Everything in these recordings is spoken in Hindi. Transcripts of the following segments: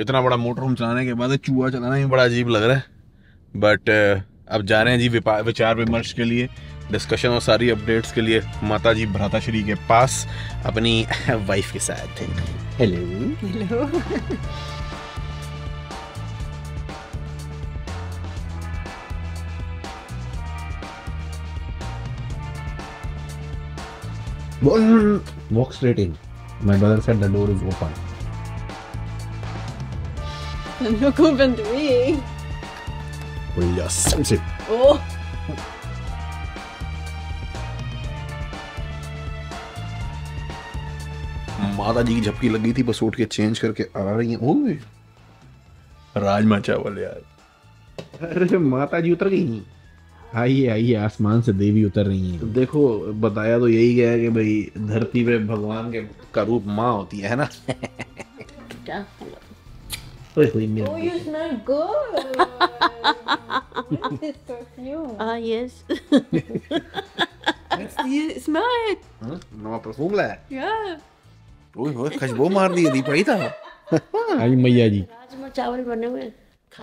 इतना बड़ा मोटर होम चलाने के बाद चूहा चलाना ही बड़ा अजीब लग रहा है बट uh, अब जा रहे हैं जी विचार विमर्श के लिए डिस्कशन और सारी अपडेट्स के लिए माता जी भ्राता श्री के पास अपनी वाइफ के साथ थे hello hello walk straight in my brother said the door is open Look who've been doing. 올려 30. 오. माता जी की झपकी लगी थी बस उठ के चेंज करके आ रही है ओए राजमा चावल यार अरे माता जी उतर गई आइए आइए आसमान से देवी उतर रही हैं देखो बताया तो यही गया कि भाई धरती पे भगवान के का रूप माँ होती है ना Oh, you smell good. what perfume? Ah, yes. smell it. Hmm? नवा yeah. ओए होए खुशबू मार दी दी पड़ी था आई मैया जी चावल बने हुए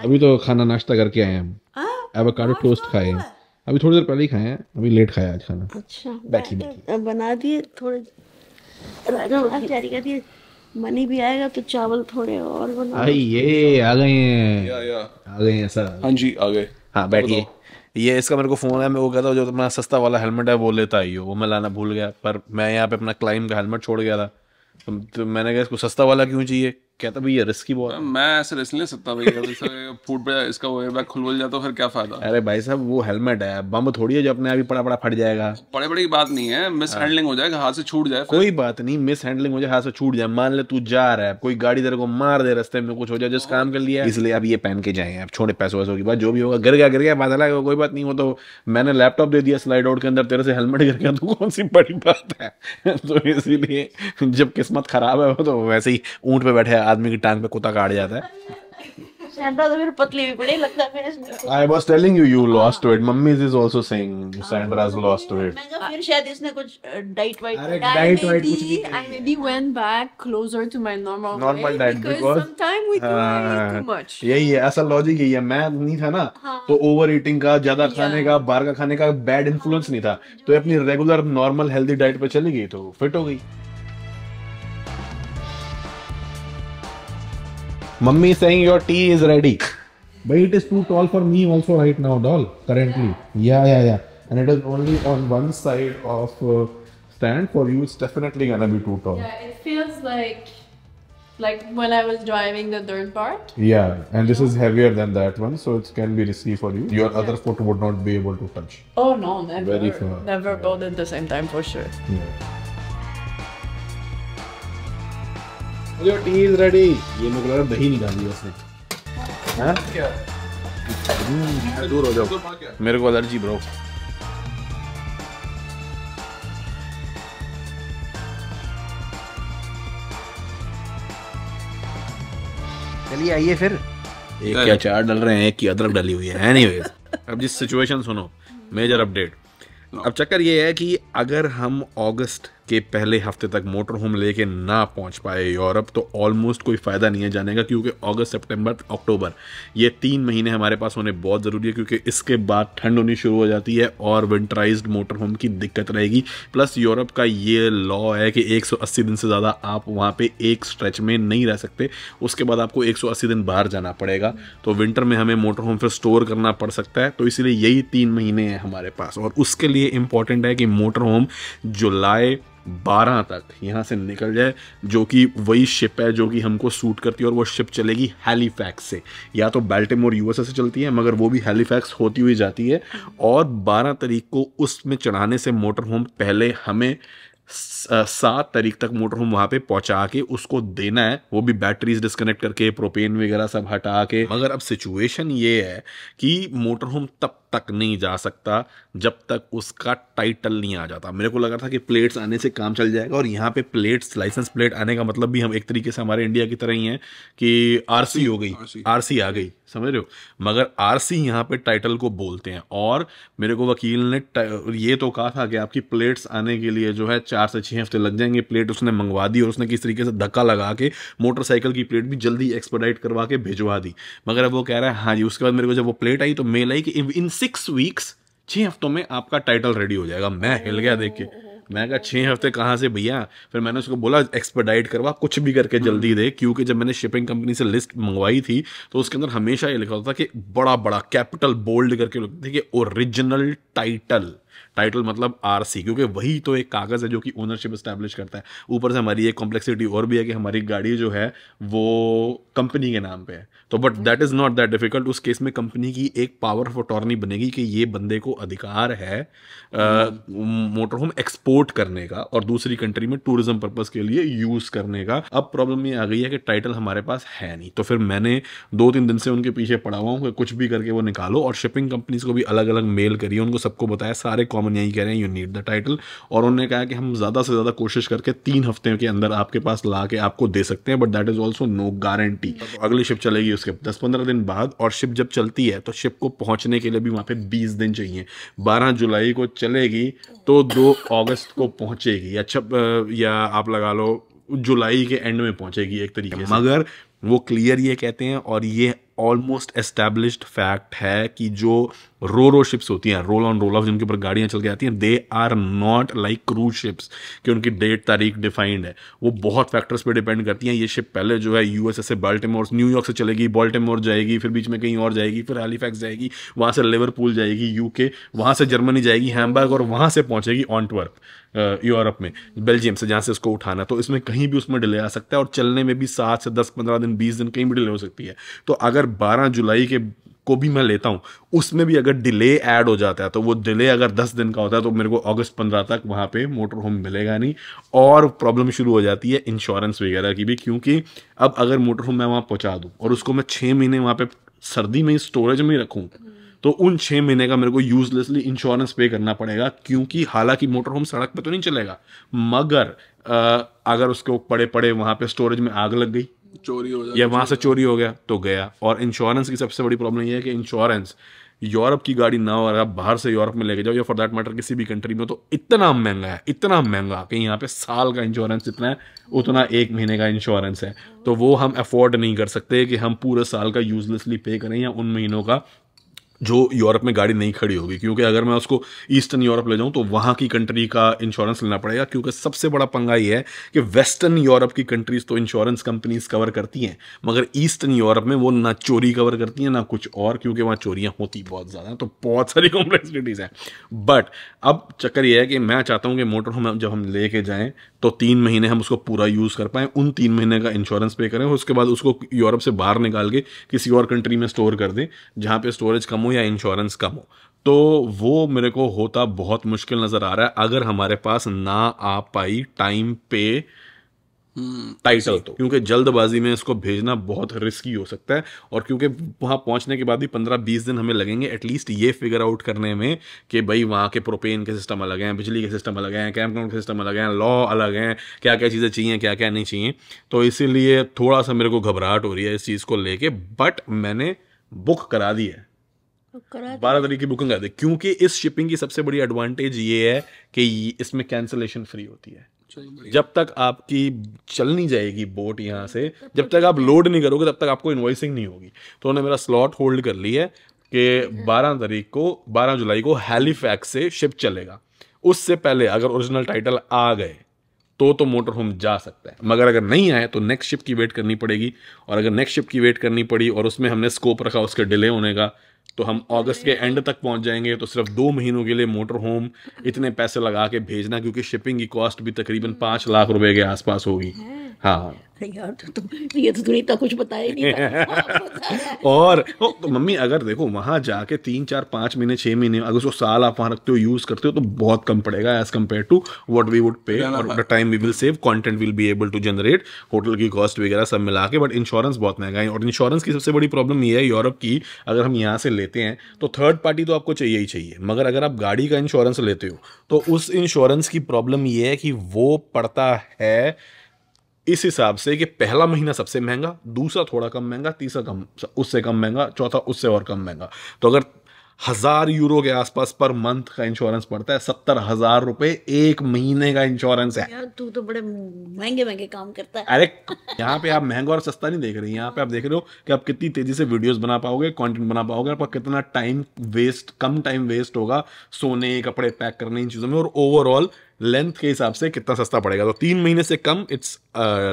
अभी तो खाना नाश्ता करके आए हम एवोकाडो टोस्ट खाए अभी थोड़ी देर पहले ही खाए हैं अभी लेट खाया आज खाना अच्छा बैठी बैठी बना दिए थोड़े कर दिए मनी भी आएगा तो चावल थोड़े और बना ये आ गए हैं आ गए हैं सर हाँ जी आ गए हाँ तो बैठिए ये इसका मेरे को फ़ोन है मैं वो कहता जो अपना सस्ता वाला हेलमेट है वो लेता ही हो वो मैं लाना भूल गया पर मैं यहाँ पे अपना क्लाइम का हेलमेट छोड़ गया था तो, तो मैंने कहा इसको सस्ता वाला क्यों चाहिए कहता भैया रिस्की बहुत मैं ऐसे रिस्क ले सकता भैया फूट पे इसका वो बैग खुलवल जाता फिर क्या फायदा अरे भाई साहब वो हेलमेट है बम थोड़ी है जो अपने आप ही पड़ा पड़ा फट जाएगा बड़े बड़ी बात नहीं है मिस हैंडलिंग हो जाएगा हाथ से छूट जाए कोई बात नहीं मिस हैंडलिंग हो जाए हाथ से छूट जाए मान ले तू जा रहा है कोई गाड़ी तेरे को मार दे रस्ते में कुछ हो जाए जिस काम कर लिया इसलिए आप ये पहन के जाए आप छोटे पैसों वैसों की बात जो भी होगा गिर गया गिर गया बात अलग कोई बात नहीं हो तो मैंने लैपटॉप दे दिया स्लाइड आउट के अंदर तेरे से हेलमेट गिर गया तो कौन सी बड़ी बात है तो इसीलिए जब किस्मत खराब है तो वैसे ही ऊँट पे बैठे आदमी की टांग पे कुत्ता काट जाता है तो फिर पतली भी पड़ी लगता है इसमें I maybe went back closer to my normal normal diet because we do eat too हाँ, much यही है ऐसा लॉजिक यही है मैं नहीं था ना हाँ। तो ओवर ईटिंग का ज्यादा खाने का बाहर का खाने का बैड इन्फ्लुएंस नहीं था तो अपनी रेगुलर नॉर्मल हेल्थी डाइट पे चली गई तो फिट हो गई Mummy saying your tea is ready. But it is too tall for me also right now, doll, currently. Yeah, yeah, yeah. And it is only on one side of uh, stand for you, it's definitely gonna be too tall. Yeah, it feels like like when I was driving the third part. Yeah, and this is heavier than that one, so it can be risky for you. Your yeah. other foot would not be able to touch. Oh no, never. Very far. Never yeah. both at the same time for sure. Yeah. Your tea is ready. ये मेरे को लगा दही निकाल दिया उसने हाँ क्या हम्म, दूर हो जाओ मेरे को एलर्जी ब्रो चलिए आइए फिर एक क्या चार डल रहे हैं एक की अदरक डली हुई है एनीवेज अब जिस सिचुएशन सुनो मेजर अपडेट हाँ। अब चक्कर ये है कि अगर हम अगस्त के पहले हफ्ते तक मोटर होम लेके ना पहुंच पाए यूरोप तो ऑलमोस्ट कोई फ़ायदा नहीं है जाने का क्योंकि अगस्त सितंबर अक्टूबर ये तीन महीने हमारे पास होने बहुत ज़रूरी है क्योंकि इसके बाद ठंड होनी शुरू हो जाती है और विंटराइज मोटर होम की दिक्कत रहेगी प्लस यूरोप का ये लॉ है कि 180 दिन से ज़्यादा आप वहाँ पर एक स्ट्रेच में नहीं रह सकते उसके बाद आपको एक दिन बाहर जाना पड़ेगा तो विंटर में हमें मोटर होम फिर स्टोर करना पड़ सकता है तो इसीलिए यही तीन महीने हैं हमारे पास और उसके लिए इम्पॉर्टेंट है कि मोटर होम जुलाई बारह तक यहाँ से निकल जाए जो कि वही शिप है जो कि हमको सूट करती है और वो शिप चलेगी हेलीफैक्स से या तो और यूएसए से चलती है मगर वो भी हेलीफैक्स होती हुई जाती है और बारह तारीख को उसमें चढ़ाने से मोटर होम पहले हमें सात तारीख तक होम वहां पे पहुंचा के उसको देना है वो भी बैटरीज डिस्कनेक्ट करके प्रोपेन वगैरह सब हटा के मगर अब सिचुएशन ये है कि होम तब तक नहीं जा सकता जब तक उसका टाइटल नहीं आ जाता मेरे को लगा था कि प्लेट्स आने से काम चल जाएगा और यहाँ पे प्लेट्स लाइसेंस प्लेट आने का मतलब भी हम एक तरीके से हमारे इंडिया की तरह ही है कि आर हो गई आर आ गई समझ रहे हो मगर आरसी यहाँ पे टाइटल को बोलते हैं और मेरे को वकील ने ये तो कहा था कि आपकी प्लेट्स आने के लिए जो है चार से छः हफ्ते लग जाएंगे प्लेट उसने मंगवा दी और उसने किस तरीके से धक्का लगा के मोटरसाइकिल की प्लेट भी जल्दी एक्सपोडाइट करवा के भिजवा दी मगर अब वो कह रहा है हाँ जी उसके बाद मेरे को जब वो प्लेट आई तो मेल आई कि इन सिक्स वीक्स छः हफ्तों में आपका टाइटल रेडी हो जाएगा मैं हिल गया देख के मैं कहा छः हफ्ते कहाँ से भैया फिर मैंने उसको बोला एक्सपर्डाइट करवा कुछ भी करके जल्दी हम्म। दे क्योंकि जब मैंने शिपिंग कंपनी से लिस्ट मंगवाई थी तो उसके अंदर हमेशा ये लिखा होता था कि बड़ा बड़ा कैपिटल बोल्ड करके लिखते थे कि ओरिजिनल टाइटल टाइटल मतलब आर सी क्योंकि वही तो एक कागज़ है जो कि ओनरशिप इस्टेब्लिश करता है ऊपर से हमारी एक कॉम्प्लेक्सिटी और भी है कि हमारी गाड़ी जो है वो कंपनी के नाम पे है तो but that is not that difficult उस केस में कंपनी की एक पावर ऑफ अटॉर्नी बनेगी कि ये बंदे को अधिकार है मोटर होम एक्सपोर्ट करने का और दूसरी कंट्री में टूरिज्म पर्पज़ के लिए यूज़ करने का अब प्रॉब्लम ये आ गई है कि टाइटल हमारे पास है नहीं तो फिर मैंने दो तीन दिन से उनके पीछे पड़ा हुआ हूँ कि कुछ भी करके वो निकालो और शिपिंग कंपनीज को भी अलग अलग मेल करिए उनको सबको बताया सारे कॉमन अमन यही कह रहे हैं यू नीड द टाइटल और उन्होंने कहा कि हम ज़्यादा से ज़्यादा कोशिश करके तीन हफ्ते के अंदर आपके पास ला के आपको दे सकते हैं but that is also no guarantee अगली शिप चलेगी उसके दस पंद्रह दिन बाद और शिप जब चलती है तो शिप को पहुँचने के लिए भी वहाँ पर बीस दिन चाहिए बारह जुलाई को चलेगी तो दो अगस्त को पहुँचेगी या अच्छा, छप या आप लगा लो जुलाई के एंड में पहुंचेगी एक तरीके से मगर वो क्लियर ये कहते हैं और ये ऑलमोस्ट एस्टेब्लिश्ड फैक्ट है कि जो रो रो शिप्स होती हैं रोल ऑन रोल ऑफ जिनके ऊपर गाड़ियाँ चल के आती हैं they are not like cruise ships कि उनकी डेट तारीख डिफाइंड है वो बहुत फैक्टर्स पे डिपेंड करती हैं ये शिप पहले जो है यूएसए से बाल्टेमोर न्यूयॉर्क से चलेगी बाल्टेमोर जाएगी फिर बीच में कहीं और जाएगी फिर हेलीफैक्स जाएगी वहाँ से लेवरपूल जाएगी यूके वहाँ से जर्मनी जाएगी हैम्बर्ग और वहाँ से पहुँचेगी ऑनटवर्क यूरोप में बेल्जियम से जहाँ से उसको उठाना तो इसमें कहीं भी उसमें डिले आ सकता है और चलने में भी सात से दस पंद्रह दिन बीस दिन कहीं भी डिले हो सकती है तो अगर बारह जुलाई के को भी मैं लेता हूँ उसमें भी अगर डिले ऐड हो जाता है तो वो डिले अगर दस दिन का होता है तो मेरे को अगस्त पंद्रह तक वहाँ पे मोटर होम मिलेगा नहीं और प्रॉब्लम शुरू हो जाती है इंश्योरेंस वगैरह की भी क्योंकि अब अगर मोटर होम मैं वहाँ पहुँचा दूँ और उसको मैं छः महीने वहाँ पर सर्दी में स्टोरेज में रखूँ तो उन छः महीने का मेरे को यूजलेसली इंश्योरेंस पे करना पड़ेगा क्योंकि हालांकि मोटर होम सड़क पर तो नहीं चलेगा मगर आ, अगर उसको पड़े पड़े वहाँ पे स्टोरेज में आग लग गई चोरी हो या वहाँ से चोरी हो गया तो गया और इंश्योरेंस की सबसे बड़ी प्रॉब्लम यह है कि इंश्योरेंस यूरोप की गाड़ी ना हो आप बाहर से यूरोप में लेके जाओ या फॉर दैट मैटर किसी भी कंट्री में तो इतना महंगा है इतना महंगा कि यहाँ पे साल का इंश्योरेंस जितना है उतना एक महीने का इंश्योरेंस है तो वो हम अफोर्ड नहीं कर सकते कि हम पूरे साल का यूजलेसली पे करें या उन महीनों का जो यूरोप में गाड़ी नहीं खड़ी होगी क्योंकि अगर मैं उसको ईस्टर्न यूरोप ले जाऊं तो वहाँ की कंट्री का इंश्योरेंस लेना पड़ेगा क्योंकि सबसे बड़ा पंगा ये है कि वेस्टर्न यूरोप की कंट्रीज तो इंश्योरेंस कंपनीज कवर करती हैं मगर ईस्टर्न यूरोप में वो ना चोरी कवर करती हैं ना कुछ और क्योंकि वहाँ चोरियाँ होती बहुत ज़्यादा तो बहुत सारी कॉम्प्लेक्सिटीज़ हैं बट अब चक्कर यह है कि मैं चाहता हूँ कि मोटर हम जब हम लेके जाएँ तो तीन महीने हम उसको पूरा यूज़ कर पाएँ उन तीन महीने का इंश्योरेंस पे करें उसके बाद उसको यूरोप से बाहर निकाल के किसी और कंट्री में स्टोर कर दें जहाँ पर स्टोरेज कम हो या इंश्योरेंस कम हो तो वो मेरे को होता बहुत मुश्किल नज़र आ रहा है अगर हमारे पास ना आ पाई टाइम पे टाइटल तो क्योंकि जल्दबाजी में इसको भेजना बहुत रिस्की हो सकता है और क्योंकि वहां पहुंचने के बाद भी पंद्रह बीस दिन हमें लगेंगे एटलीस्ट ये फिगर आउट करने में कि भाई वहां के प्रोपेन के सिस्टम अलग हैं बिजली के सिस्टम अलग हैं कैंप के सिस्टम अलग हैं लॉ अलग हैं क्या क्या चीज़ें चाहिए क्या क्या नहीं चाहिए तो इसीलिए थोड़ा सा मेरे को घबराहट हो रही है इस चीज़ को लेके बट मैंने बुक करा दी है तो बारह तारीख की बुकिंग कर दे क्योंकि इस शिपिंग की सबसे बड़ी एडवांटेज ये है कि इसमें कैंसिलेशन फ्री होती है जब तक आपकी चल नहीं जाएगी बोट यहाँ से जब तक आप लोड नहीं करोगे तब तक आपको इन्वाइसिंग नहीं होगी तो उन्होंने मेरा स्लॉट होल्ड कर लिया है कि 12 तारीख को 12 जुलाई को हेलीफैक्स से शिप चलेगा उससे पहले अगर ओरिजिनल टाइटल आ गए तो तो होम जा सकता है मगर अगर नहीं आए तो नेक्स्ट शिप की वेट करनी पड़ेगी और अगर नेक्स्ट शिप की वेट करनी पड़ी और उसमें हमने स्कोप रखा उसके डिले होने का तो हम अगस्त के एंड तक पहुंच जाएंगे तो सिर्फ दो महीनों के लिए मोटर होम इतने पैसे लगा के भेजना क्योंकि शिपिंग की कॉस्ट भी तकरीबन पाँच लाख रुपए के आसपास होगी हाँ यार तो ये तो तूने इतना कुछ बताया नहीं हाँ, और तो मम्मी अगर देखो वहां जाके तीन चार पाँच महीने छः महीने अगर उसको साल आप वहाँ रखते हो यूज करते हो तो बहुत कम पड़ेगा as compare to what we would pay और time we will save content will be able to generate hotel की कॉस्ट वगैरह सब मिला के बट इंश्योरेंस बहुत महंगा है और इंश्योरेंस की सबसे बड़ी प्रॉब्लम ये है यूरोप की अगर हम यहाँ से लेते हैं तो थर्ड पार्टी तो आपको चाहिए ही चाहिए मगर अगर आप गाड़ी का इंश्योरेंस लेते हो तो उस इंश्योरेंस की प्रॉब्लम ये है कि वो पड़ता है इस हिसाब से कि पहला महीना सबसे महंगा दूसरा थोड़ा कम महंगा तीसरा कम उससे कम महंगा चौथा उससे और कम महंगा तो अगर हज़ार यूरो के आसपास पर मंथ का इंश्योरेंस पड़ता है सत्तर हजार रुपए एक महीने का इंश्योरेंस है यार तू तो बड़े महंगे महंगे काम करता है अरे यहाँ पे आप महंगा और सस्ता नहीं देख रहे हैं यहाँ पे आप देख रहे हो कि आप कितनी तेजी से वीडियोस बना पाओगे कंटेंट बना पाओगे आपका कितना टाइम वेस्ट कम टाइम वेस्ट होगा सोने कपड़े पैक करने इन चीज़ों में और ओवरऑल लेंथ के हिसाब से कितना सस्ता पड़ेगा तो तीन महीने से कम इट्स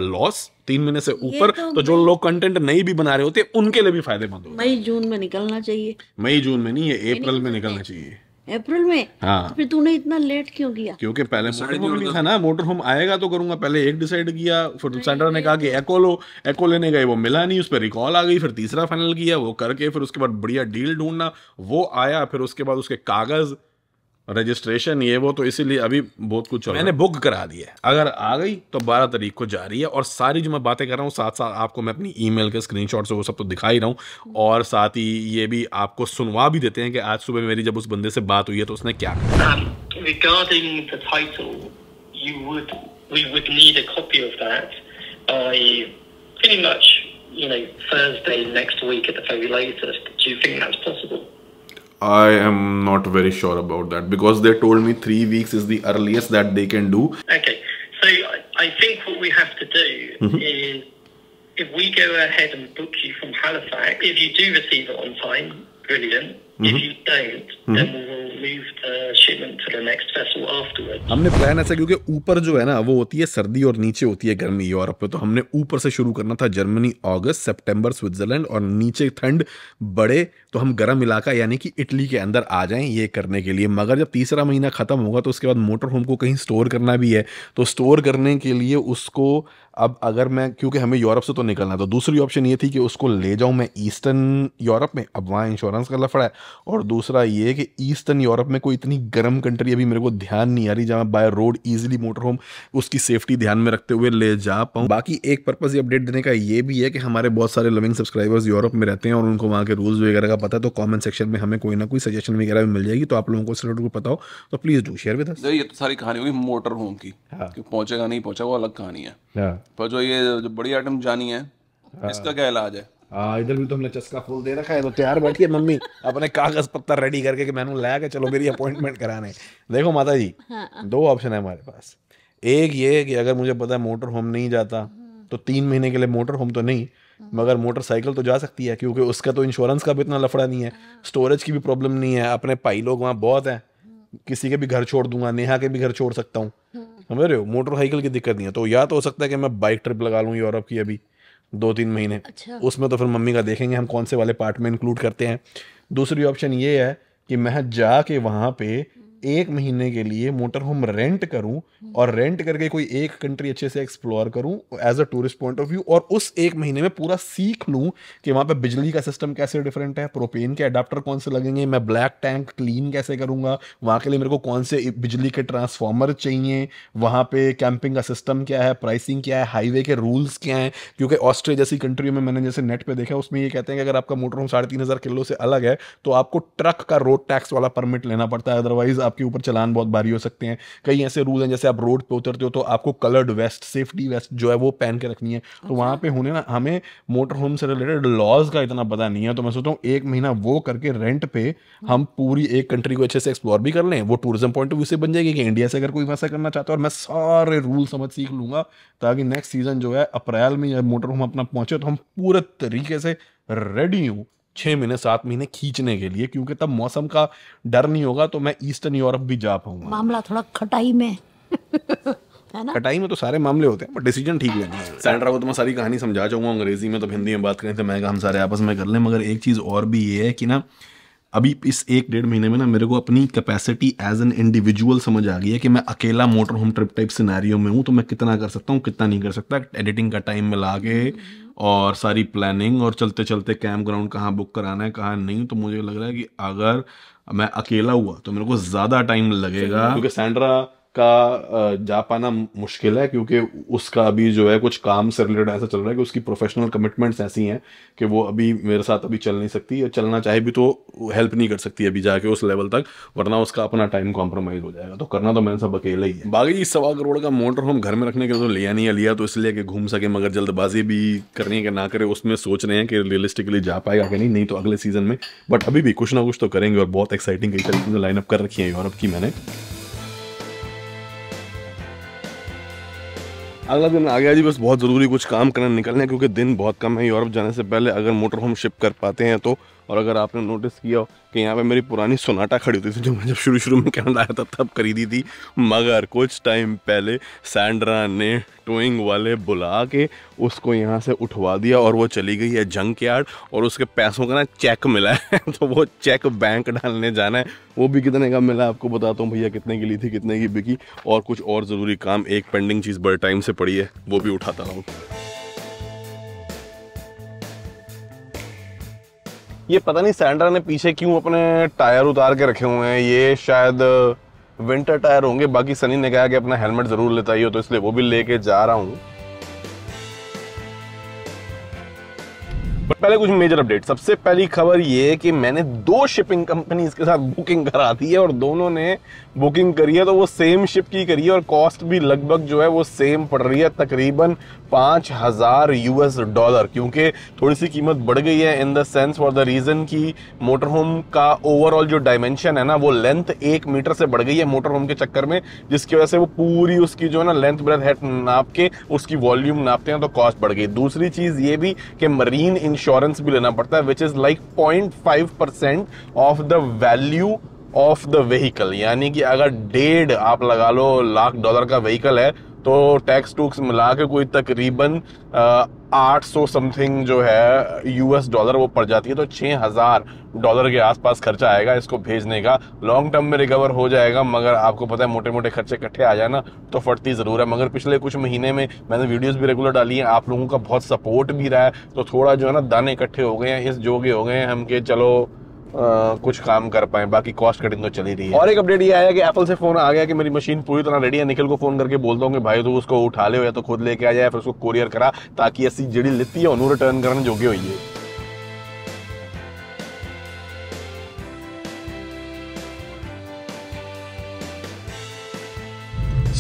लॉस तीन महीने से ऊपर तो, तो जो लोग कंटेंट नहीं भी बना रहे होते उनके लिए भी फायदेमंद होगा मई जून में निकलना चाहिए मई जून में नहीं है अप्रैल में निकलना चाहिए अप्रैल में हाँ तो फिर तूने इतना लेट क्यों किया क्योंकि पहले मोटर होम था ना मोटर होम आएगा तो करूंगा पहले एक डिसाइड किया फिर सेंटर ने कहा कि एको तो- लो एको लेने गए वो मिला नहीं उस पर रिकॉल आ गई फिर तीसरा फाइनल किया वो करके फिर उसके बाद बढ़िया डील ढूंढना वो आया फिर उसके बाद उसके कागज़ रजिस्ट्रेशन ये वो तो इसीलिए अभी बहुत कुछ मैंने बुक करा दी है अगर आ गई तो बारह तारीख को जा रही है और सारी जो मैं बातें कर रहा हूँ साथ साथ आपको मैं अपनी ईमेल के स्क्रीनशॉट से वो सब तो दिखा ही रहा हूँ और साथ ही ये भी आपको सुनवा भी देते हैं कि आज सुबह मेरी जब उस बंदे से बात हुई है तो उसने क्या कहा um, I am not very sure about that because they told me three weeks is the earliest that they can do. Okay, so I think what we have to do mm -hmm. is if we go ahead and book you from Halifax, if you do receive it on time, brilliant. Mm-hmm. Mm-hmm. हमने प्लान ऐसा क्योंकि ऊपर जो है ना वो होती है सर्दी और नीचे होती है गर्मी यूरोप में तो हमने ऊपर से शुरू करना था जर्मनी अगस्त सितंबर स्विट्जरलैंड और नीचे ठंड बड़े तो हम गर्म इलाका यानी कि इटली के अंदर आ जाएं ये करने के लिए मगर जब तीसरा महीना ख़त्म होगा तो उसके बाद मोटर होम को कहीं स्टोर करना भी है तो स्टोर करने के लिए उसको अब अगर मैं क्योंकि हमें यूरोप से तो निकलना तो दूसरी ऑप्शन ये थी कि उसको ले जाऊँ मैं ईस्टर्न यूरोप में अब वहाँ इंश्योरेंस का लफड़ा है और दूसरा ये कि ईस्टर्न यूरोप में कोई इतनी गर्म कंट्री अभी मेरे को ध्यान नहीं आ रही जहाँ by road easily motor home उसकी सेफ्टी ध्यान में रखते हुए ले जा पाऊँ बाकी एक पर्पज़ ये अपडेट देने का ये भी है कि हमारे बहुत सारे लविंग सब्सक्राइबर्स यूरोप में रहते हैं और उनको वहाँ के रूल्स वगैरह का पता है तो कॉमेंट सेक्शन में हमें कोई ना कोई सजेशन वगैरह भी मिल जाएगी तो आप लोगों को इस को पता हो तो प्लीज़ डू शेयर विद ये तो सारी कहानी हुई मोटर होम की हाँ। पहुंचेगा नहीं पहुंचा वो अलग कहानी है हाँ। पर जो ये जो बड़ी आइटम जानी है हाँ। इसका क्या इलाज है हाँ इधर भी तुमने तो चस्का फूल दे रखा है तो तैयार बैठी है मम्मी अपने कागज पत्ता रेडी करके कि मैंने लाया के चलो मेरी अपॉइंटमेंट कराने देखो माता जी हाँ। दो ऑप्शन है हमारे पास एक ये है कि अगर मुझे पता है मोटर होम नहीं जाता तो तीन महीने के लिए मोटर होम तो नहीं मगर मोटरसाइकिल तो जा सकती है क्योंकि उसका तो इंश्योरेंस का भी इतना लफड़ा नहीं है स्टोरेज हाँ। की भी प्रॉब्लम नहीं है अपने भाई लोग वहाँ बहुत हैं किसी के भी घर छोड़ दूंगा नेहा के भी घर छोड़ सकता हूँ हाँ। समझ रहे हो मोटरसाइकिल की दिक्कत नहीं है तो या तो हो सकता है कि मैं बाइक ट्रिप लगा लूँ यूरोप की अभी दो तीन महीने अच्छा। उसमें तो फिर मम्मी का देखेंगे हम कौन से वाले पार्ट में इंक्लूड करते हैं दूसरी ऑप्शन ये है कि मैं जाके वहाँ पे एक महीने के लिए मोटर होम रेंट करूं और रेंट करके कोई एक कंट्री अच्छे से एक्सप्लोर करूं as a tourist point of view और उस एक महीने में पूरा सीख लूं कि वहां पे बिजली का सिस्टम कैसे डिफरेंट है प्रोपेन के अडाप्टर कौन से लगेंगे मैं ब्लैक टैंक क्लीन कैसे करूंगा वहां के लिए मेरे को कौन से बिजली के ट्रांसफॉर्मर चाहिए वहां पे कैंपिंग का सिस्टम क्या है प्राइसिंग क्या है हाईवे के रूल्स क्या हैं क्योंकि ऑस्ट्रेलिया जैसी कंट्री में मैंने जैसे नेट पर देखा उसमें ये कहते हैं कि अगर आपका मोटर होम साढ़े तीन हज़ार किलो से अलग है तो आपको ट्रक का रोड टैक्स वाला परमिट लेना पड़ता है अदरवाइज आप आपके ऊपर चलान बहुत भारी हो सकते हैं कई ऐसे रूल हैं जैसे आप रोड पे उतरते हो तो आपको कलर्ड वेस्ट सेफ्टी वेस्ट जो है वो पहन के रखनी है तो अच्छा। तो वहाँ पे होने ना हमें मोटर होम से रिलेटेड लॉज का इतना पता नहीं है तो मैं सोचता हूँ एक महीना वो करके रेंट पे हम पूरी एक कंट्री को अच्छे से एक्सप्लोर भी कर लें वो टूरिज्म पॉइंट ऑफ व्यू से बन जाएगी कि इंडिया से अगर कोई वैसा करना चाहता है और मैं सारे रूल समझ सीख लूंगा ताकि नेक्स्ट सीजन जो है अप्रैल में मोटर होम अपना पहुंचे तो हम पूरे तरीके से रेडी हूँ छः महीने सात महीने खींचने के लिए क्योंकि तब मौसम का डर नहीं होगा तो मैं ईस्टर्न यूरोप भी जा पाऊंगा मामला थोड़ा खटाई में है ना कटाई में तो सारे मामले होते हैं पर डिसीजन ठीक लेना है सैंड्रा को तो मैं सारी कहानी समझा जाऊंगा अंग्रेजी में तो हिंदी में बात करें तो मैं हम सारे आपस में कर लें मगर एक चीज़ और भी ये है कि ना अभी इस एक डेढ़ महीने में ना मेरे को अपनी कैपेसिटी एज एन इंडिविजुअल समझ आ गई है कि मैं अकेला motor home trip type scenario में हूँ तो मैं कितना कर सकता हूँ कितना नहीं कर सकता एडिटिंग का टाइम मिला के और सारी प्लानिंग और चलते चलते कैंप ग्राउंड कहाँ बुक कराना है कहाँ नहीं तो मुझे लग रहा है कि अगर मैं अकेला हुआ तो मेरे को ज़्यादा टाइम लगेगा क्योंकि सैंड्रा का जा पाना मुश्किल है क्योंकि उसका अभी जो है कुछ काम से रिलेटेड ऐसा चल रहा है कि उसकी प्रोफेशनल कमिटमेंट्स ऐसी हैं कि वो अभी मेरे साथ अभी चल नहीं सकती या चलना चाहे भी तो हेल्प नहीं कर सकती अभी जाके उस लेवल तक वरना उसका अपना टाइम कॉम्प्रोमाइज़ हो जाएगा तो करना तो मैंने सब अकेला ही है बाकी सवा करोड़ का मोटर हम घर में रखने के लिए तो लिया नहीं है लिया तो इसलिए कि घूम सके मगर जल्दबाजी भी करनी है कि ना करें उसमें सोच रहे हैं कि रियलिस्टिकली जा पाएगा कि नहीं नहीं तो अगले सीज़न में बट अभी भी कुछ ना कुछ तो करेंगे और बहुत एक्साइटिंग कई तरीके से लाइनअप कर रखी है यूरोप की मैंने अगला दिन आ गया जी बस बहुत ज़रूरी कुछ काम करने निकलने है क्योंकि दिन बहुत कम है यूरोप जाने से पहले अगर मोटर होम शिप कर पाते हैं तो और अगर आपने नोटिस किया हो कि यहाँ पे मेरी पुरानी सोनाटा खड़ी होती थी जो मैं जब शुरू शुरू में कनाडा आया था तब खरीदी थी मगर कुछ टाइम पहले सैंड्रा ने टोइंग वाले बुला के उसको यहाँ से उठवा दिया और वो चली गई है जंक यार्ड और उसके पैसों का ना चेक मिला है तो वो चेक बैंक डालने जाना है वो भी कितने का मिला आपको बताता हूँ भैया कितने की ली थी कितने की बिकी और कुछ और ज़रूरी काम एक पेंडिंग चीज़ बड़े टाइम से पड़ी है वो भी उठाता रहा ये पता नहीं सैंड्रा ने पीछे क्यों अपने टायर उतार के रखे हुए हैं ये शायद विंटर uh, टायर होंगे बाकी सनी ने कहा कि अपना हेलमेट ज़रूर लेता ही हो तो इसलिए वो भी लेके जा रहा हूं पहले कुछ मेजर अपडेट सबसे पहली खबर ये है कि मैंने दो शिपिंग कंपनीज के साथ बुकिंग करा दी है और दोनों ने बुकिंग करी है तो वो सेम शिप की करी है और कॉस्ट भी लगभग जो है वो सेम पड़ रही है तकरीबन पाँच हज़ार यू डॉलर क्योंकि थोड़ी सी कीमत बढ़ गई है in the sense for the reason कि मोटर होम का ओवरऑल जो डायमेंशन है ना वो लेंथ एक मीटर से बढ़ गई है मोटर होम के चक्कर में जिसकी वजह से वो पूरी उसकी जो है ना लेंथ ब्रेथ हेड नाप के उसकी वॉल्यूम नापते हैं तो कॉस्ट बढ़ गई दूसरी चीज़ ये भी कि मरीन इंश्योरेंस भी लेना पड़ता है which is like point of the value of the vehicle यानी कि अगर डेढ़ आप लगा लो लाख डॉलर का व्हीकल है तो टैक्स टूक्स मिला के कोई तकरीबन आठ सौ समथिंग जो है यूएस डॉलर वो पड़ जाती है तो 6000 हज़ार डॉलर के आसपास खर्चा आएगा इसको भेजने का लॉन्ग टर्म में रिकवर हो जाएगा मगर आपको पता है मोटे मोटे खर्चे इकट्ठे आ जाए ना तो फटती ज़रूर है मगर पिछले कुछ महीने में मैंने वीडियोस भी रेगुलर डाली हैं आप लोगों का बहुत सपोर्ट भी रहा है तो थोड़ा जो है ना दाने इकट्ठे हो गए हैं इस जोगे हो गए हैं हम के चलो कुछ काम कर पाए बाकी कॉस्ट कटिंग तो चली रही है और एक अपडेट ये आया कि एप्पल से फोन आ गया कि मेरी मशीन पूरी तरह रेडी है निखिल को फोन करके बोलता हूँ कि भाई तो उसको उठा ले या तो खुद लेके आ जाए फिर उसको कोरियर करा ताकि ऐसी जड़ी लिती है उन्होंने रिटर्न करने जोगी हुई है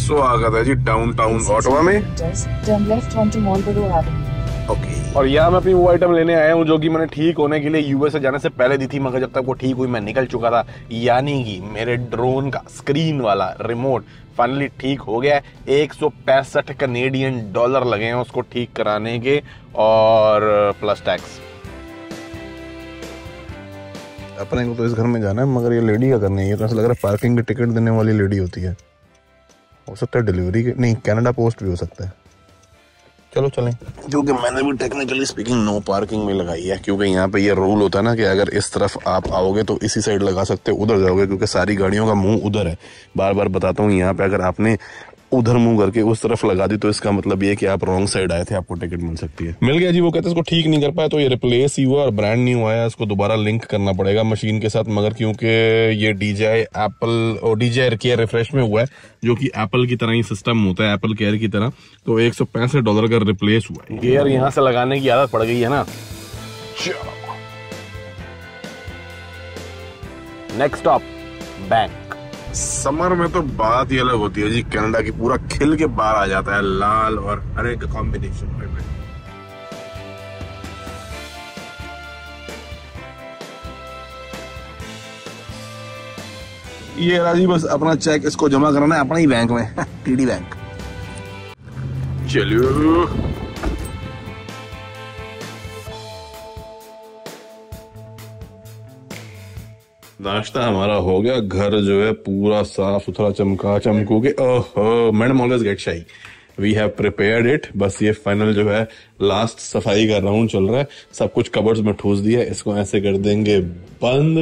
स्वागत है जी डाउन टाउन ऑटोवा में just turn left onto okay और यहाँ मैं अपनी वो आइटम लेने आया हूँ जो कि मैंने ठीक होने के लिए यूएसए जाने से पहले दी थी मगर जब तक वो ठीक हुई मैं निकल चुका था यानी कि मेरे ड्रोन का स्क्रीन वाला रिमोट फाइनली ठीक हो गया एक सौ पैंसठ कनेडियन डॉलर लगे हैं उसको ठीक कराने के और प्लस टैक्स अपने को तो इस घर में जाना है मगर ये लेडी का करनी है ये तो ऐसा लग रहा है पार्किंग की टिकट देने वाली लेडी होती है हो सकता है डिलीवरी नहीं कनाडा पोस्ट भी हो सकता है चलो चलें क्योंकि मैंने भी टेक्निकली स्पीकिंग नो पार्किंग में लगाई है क्योंकि यहाँ पे ये रूल होता है ना कि अगर इस तरफ आप आओगे तो इसी साइड लगा सकते हो उधर जाओगे क्योंकि सारी गाड़ियों का मुंह उधर है बार बार बताता हूँ यहाँ पे अगर आपने उधर मुंह करके उस तरफ लगा दी तो इसका मतलब ये कि आप रॉन्ग साइड आए थे आपको टिकट मिल सकती है मिल गया जी वो कहते इसको ठीक नहीं कर पाया तो ये रिप्लेस ही हुआ और ब्रांड न्यू आया इसको दोबारा लिंक करना पड़ेगा मशीन के साथ मगर क्योंकि ये डीजे एप्पल और डीजे केयर रिफ्रेश में हुआ है जो की एप्पल की तरह ही सिस्टम होता है एप्पल केयर की तरह तो एक डॉलर का रिप्लेस हुआ है गेयर यहाँ से लगाने की आदत पड़ गई है ना नेक्स्ट स्टॉप बैंक समर में तो बात ही अलग होती है जी कनाडा की पूरा खिल के बाहर आ जाता है लाल और हरे का कॉम्बिनेशन में ये राजी बस अपना चेक इसको जमा कराना है अपना ही बैंक में टीडी बैंक चलियो नाश्ता हमारा हो गया घर जो है पूरा साफ सुथरा चमका चमको के मैडम ऑलवेज गेट शाही वी हैव प्रिपेयर्ड इट बस ये फाइनल जो है लास्ट सफाई का राउंड चल रहा है सब कुछ कबर्स में ठूस दिया इसको ऐसे कर देंगे बंद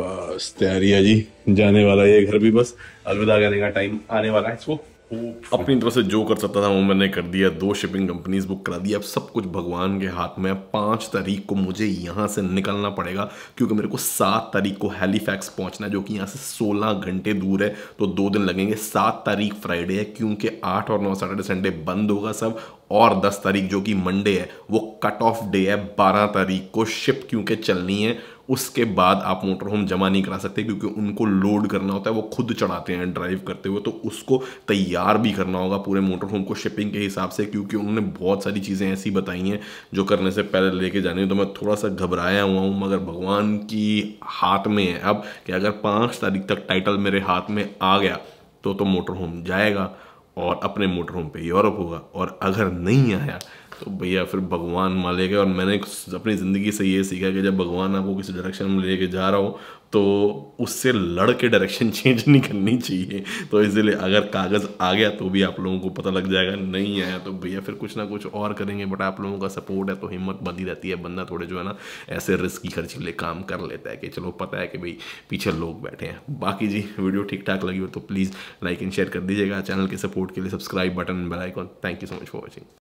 बस तैयारी है जी जाने वाला ये घर भी बस अलविदा करने का टाइम आने वाला है इसको अपनी तरफ से जो कर सकता था वो मैंने कर दिया दो शिपिंग कंपनीज बुक करा दी अब सब कुछ भगवान के हाथ में है पाँच तारीख को मुझे यहाँ से निकलना पड़ेगा क्योंकि मेरे को सात तारीख को हेलीफैक्स पहुँचना है जो कि यहाँ से सोलह घंटे दूर है तो दो दिन लगेंगे सात तारीख फ्राइडे है क्योंकि आठ और नौ सैटरडे संडे बंद होगा सब और 10 तारीख जो कि मंडे है वो कट ऑफ डे है 12 तारीख को शिप क्योंकि चलनी है उसके बाद आप मोटर होम जमा नहीं करा सकते क्योंकि उनको लोड करना होता है वो खुद चढ़ाते हैं ड्राइव करते हुए तो उसको तैयार भी करना होगा पूरे मोटर होम को शिपिंग के हिसाब से क्योंकि उन्होंने बहुत सारी चीज़ें ऐसी बताई हैं जो करने से पहले लेके जाने तो मैं थोड़ा सा घबराया हुआ हूँ मगर भगवान की हाथ में है अब कि अगर पाँच तारीख तक टाइटल मेरे हाथ में आ गया तो तो मोटर होम जाएगा और अपने मोटर होम पे यूरोप होगा और अगर नहीं आया तो भैया फिर भगवान मालेगा और मैंने अपनी ज़िंदगी से ये सीखा कि जब भगवान आपको किसी डायरेक्शन में लेके जा रहा हो तो उससे लड़ के डायरेक्शन चेंज नहीं करनी चाहिए तो इसलिए अगर कागज़ आ गया तो भी आप लोगों को पता लग जाएगा नहीं आया तो भैया फिर कुछ ना कुछ और करेंगे बट आप लोगों का सपोर्ट है तो हिम्मत बंधी रहती है बंदा थोड़े जो है ना ऐसे रिस्क की खर्चीले काम कर लेता है कि चलो पता है कि भाई पीछे लोग बैठे हैं बाकी जी वीडियो ठीक ठाक लगी हो तो प्लीज़ लाइक एंड शेयर कर दीजिएगा चैनल के सपोर्ट के लिए subscribe button bell icon thank you so much for watching